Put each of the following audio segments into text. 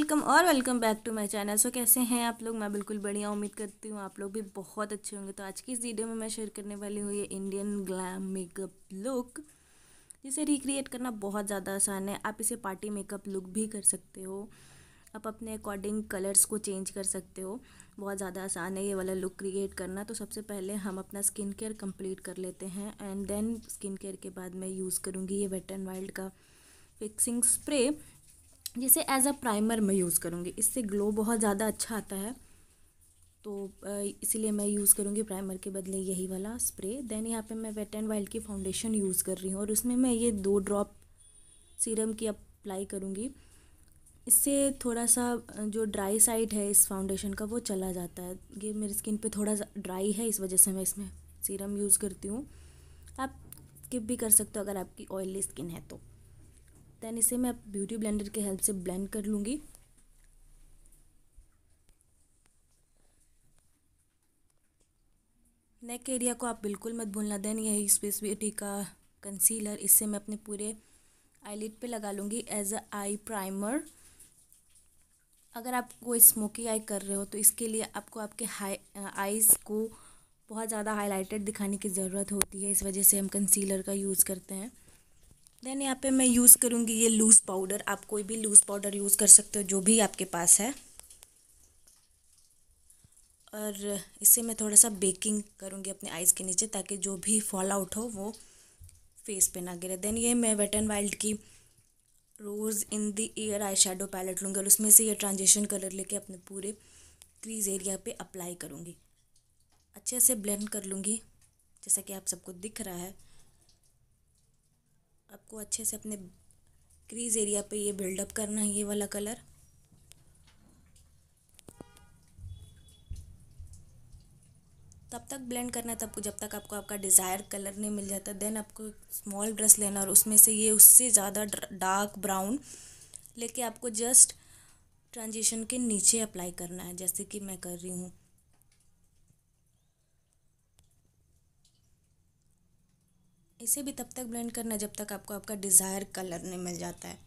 welcome और welcome back to my channel so कैसे हैं आप लोग मैं बिल्कुल बढ़िया उम्मीद करती हूँ आप लोग भी बहुत अच्छे होंगे तो आज की इस वीडियो में मैं शेयर करने वाली हूँ ये इंडियन ग्लैम मेकअप लुक जिसे रिक्रिएट करना बहुत ज़्यादा आसान है आप इसे पार्टी मेकअप लुक भी कर सकते हो आप अपने अकॉर्डिंग कलर्स को चेंज कर सकते हो बहुत ज़्यादा आसान है ये वाला लुक क्रिएट करना तो सबसे पहले हम अपना स्किन केयर कम्प्लीट कर लेते हैं एंड देन स्किन केयर के बाद मैं यूज़ करूँगी ये वेट एंड वाइल्ड का फिक्सिंग स्प्रे जिसे एज अ प्राइमर मैं यूज़ करूँगी इससे ग्लो बहुत ज़्यादा अच्छा आता है तो इसीलिए मैं यूज़ करूँगी प्राइमर के बदले यही वाला स्प्रे देन यहाँ पे मैं वेट एंड वाइल्ड की फाउंडेशन यूज़ कर रही हूँ और उसमें मैं ये दो ड्रॉप सीरम की अप्लाई करूँगी इससे थोड़ा सा जो ड्राई साइड है इस फाउंडेशन का वो चला जाता है ये मेरी स्किन पे थोड़ा ड्राई है इस वजह से मैं इसमें सीरम यूज़ करती हूँ आप स्किप भी कर सकते हो अगर आपकी ऑयली स्किन है तो देन इसे मैं ब्यूटी ब्लेंडर के हेल्प से ब्लेंड कर लूँगी नेक एरिया को आप बिल्कुल मत भूलना देन यही स्पेस ब्यूटी का कंसीलर इससे मैं अपने पूरे आईलिड पे लगा लूँगी एज अ आई प्राइमर अगर आप कोई स्मोकी आई कर रहे हो तो इसके लिए आपको आपके हाई आईज़ को बहुत ज़्यादा हाईलाइटेड दिखाने की ज़रूरत होती है इस वजह से हम कंसीलर का यूज़ करते हैं देन यहाँ पे मैं यूज़ करूँगी ये लूज़ पाउडर आप कोई भी लूज़ पाउडर यूज़ कर सकते हो जो भी आपके पास है और इससे मैं थोड़ा सा बेकिंग करूँगी अपने आइज़ के नीचे ताकि जो भी फॉल आउट हो वो फेस पे ना गिरे देन ये मैं वेट एंड वाइल्ड की rose in the air eye shadow palette लूँगी और उसमें से ये ट्रांजिशन कलर लेके अपने पूरे क्रीज एरिया पे अप्लाई करूँगी अच्छे से ब्लेंड कर लूँगी जैसा कि आप सबको दिख रहा है आपको अच्छे से अपने क्रीज एरिया पे ये बिल्डअप करना है ये वाला कलर तब तक ब्लेंड करना है तब जब तक आपको आपका डिज़ायर कलर नहीं मिल जाता देन आपको स्मॉल ड्रेस लेना और उसमें से ये उससे ज़्यादा डार्क ब्राउन लेके आपको जस्ट ट्रांजिशन के नीचे अप्लाई करना है जैसे कि मैं कर रही हूँ इसे भी तब तक ब्लेंड करना जब तक आपको आपका डिज़ायर कलर नहीं मिल जाता है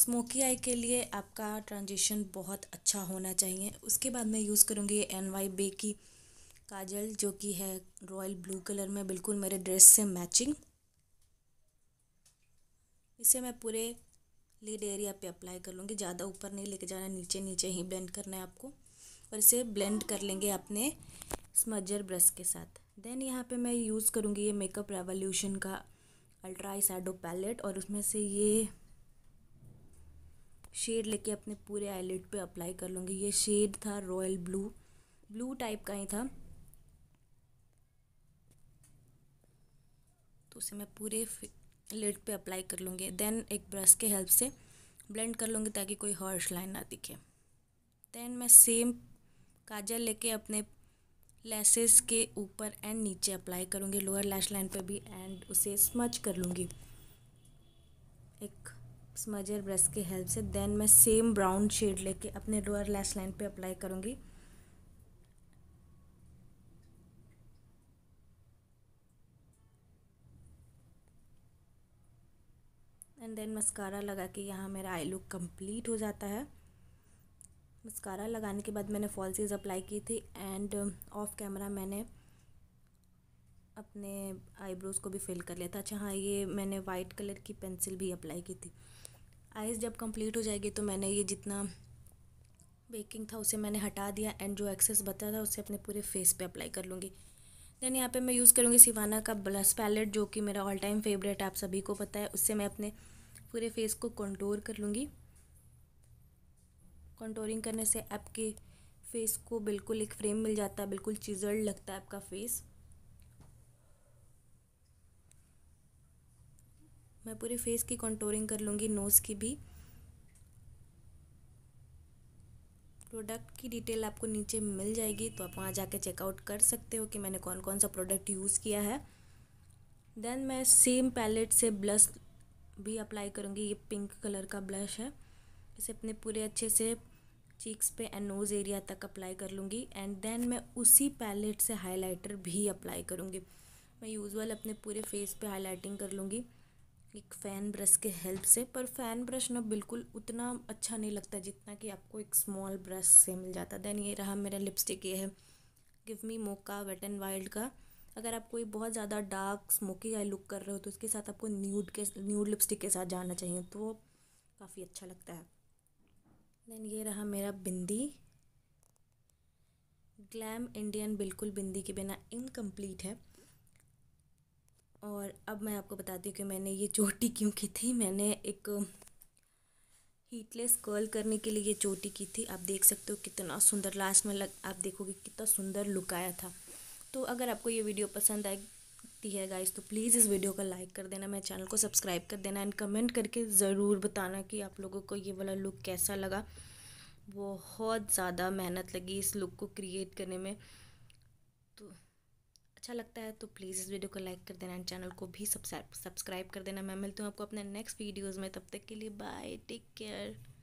स्मोकी आई के लिए आपका ट्रांजिशन बहुत अच्छा होना चाहिए उसके बाद मैं यूज़ करूँगी एन वाई बे की काजल जो कि है रॉयल ब्लू कलर में बिल्कुल मेरे ड्रेस से मैचिंग इसे मैं पूरे लीड एरिया पे अप्लाई कर लूँगी ज़्यादा ऊपर नहीं लेके जाना नीचे नीचे ही ब्लेंड करना है आपको और इसे ब्लेंड कर लेंगे अपने स्मजर ब्रश के साथ देन यहाँ पे मैं यूज़ करूँगी ये मेकअप रेवोल्यूशन का अल्ट्रा आई सैडो पैलेट और उसमें से ये शेड लेके अपने पूरे आईलेट पे अप्लाई कर लूँगी ये शेड था रॉयल ब्लू ब्लू टाइप का ही था तो उसे मैं पूरे लिड पे अप्लाई कर लूँगी देन एक ब्रश के हेल्प से ब्लेंड कर लूँगी ताकि कोई हॉर्श लाइन ना दिखे देन मैं सेम काजल लेके अपने लैसेस के ऊपर एंड नीचे अप्लाई करूँगी लोअर लैश लाइन पे भी एंड उसे स्मच कर लूँगी एक स्मजर ब्रश के हेल्प से देन मैं सेम ब्राउन शेड लेके अपने लोअर लैश लाइन पे अप्लाई करूँगी एंड देन मस्कारा लगा के यहाँ मेरा आई लुक कंप्लीट हो जाता है मस्कारा लगाने के बाद मैंने फॉल्सीज अप्लाई की थी एंड ऑफ कैमरा मैंने अपने आईब्रोज़ को भी फिल कर लिया था अच्छा हाँ ये मैंने वाइट कलर की पेंसिल भी अप्लाई की थी आइज़ जब कंप्लीट हो जाएगी तो मैंने ये जितना बेकिंग था उसे मैंने हटा दिया एंड जो एक्सेस बचा था उसे अपने पूरे फेस पे अप्लाई कर लूँगी देन यहाँ पे मैं यूज़ करूँगी सिवाना का ब्लस पैलेट जो कि मेरा ऑल टाइम फेवरेट आप सभी को पता है उससे मैं अपने पूरे फेस को कंटोर कर लूँगी कंटोरिंग करने से आपके फेस को बिल्कुल एक फ्रेम मिल जाता है बिल्कुल चिजल्ड लगता है आपका फेस मैं पूरे फेस की कंटोरिंग कर लूँगी नोज़ की भी प्रोडक्ट की डिटेल आपको नीचे मिल जाएगी तो आप वहाँ जाके चेकआउट कर सकते हो कि मैंने कौन कौन सा प्रोडक्ट यूज़ किया है देन मैं सेम पैलेट से ब्लश भी अप्लाई करूँगी ये पिंक कलर का ब्लश है इसे अपने पूरे अच्छे से चीक्स पे एंड नोज़ एरिया तक अप्लाई कर लूँगी एंड देन मैं उसी पैलेट से हाइलाइटर भी अप्लाई करूँगी मैं यूज़ुअल अपने पूरे फेस पे हाइलाइटिंग कर लूँगी एक फ़ैन ब्रश के हेल्प से पर फ़ैन ब्रश ना बिल्कुल उतना अच्छा नहीं लगता जितना कि आपको एक स्मॉल ब्रश से मिल जाता देन ये रहा मेरा लिपस्टिक ये है give me mocha wet and wild का अगर आप कोई बहुत ज़्यादा डार्क स्मोकी आई लुक कर रहे हो तो उसके साथ आपको न्यूड के न्यूड लिपस्टिक के साथ जाना चाहिए तो काफ़ी अच्छा लगता है देन ये रहा मेरा बिंदी ग्लैम इंडियन बिल्कुल बिंदी के बिना इनकम्प्लीट है और अब मैं आपको बताती हूँ कि मैंने ये चोटी क्यों की थी मैंने एक हीटलेस कर्ल करने के लिए ये चोटी की थी आप देख सकते हो कितना सुंदर लास्ट में लग आप देखोगे कितना सुंदर लुक आया था तो अगर आपको ये वीडियो पसंद आए सकती है गाइस तो प्लीज़ इस वीडियो को लाइक कर देना मेरे चैनल को सब्सक्राइब कर देना एंड कमेंट करके ज़रूर बताना कि आप लोगों को ये वाला लुक कैसा लगा बहुत ज़्यादा मेहनत लगी इस लुक को क्रिएट करने में तो अच्छा लगता है तो प्लीज़ इस वीडियो को लाइक कर देना एंड चैनल को भी सब्सक्राइब कर देना मैं मिलती हूँ आपको अपने नेक्स्ट वीडियोज़ में तब तक के लिए बाय टेक केयर